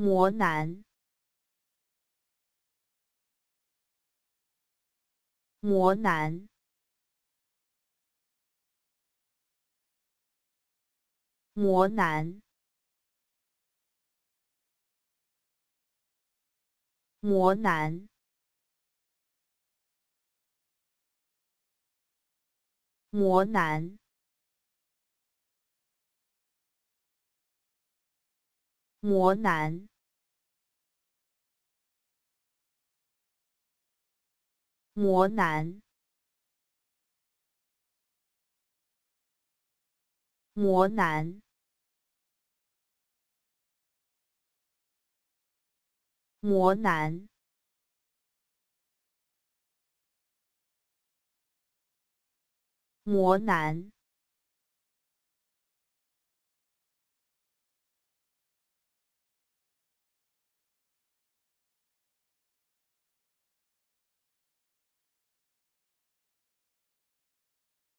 魔男，魔男，魔男，魔男，魔男。魔男，魔男，魔男，魔男，魔男。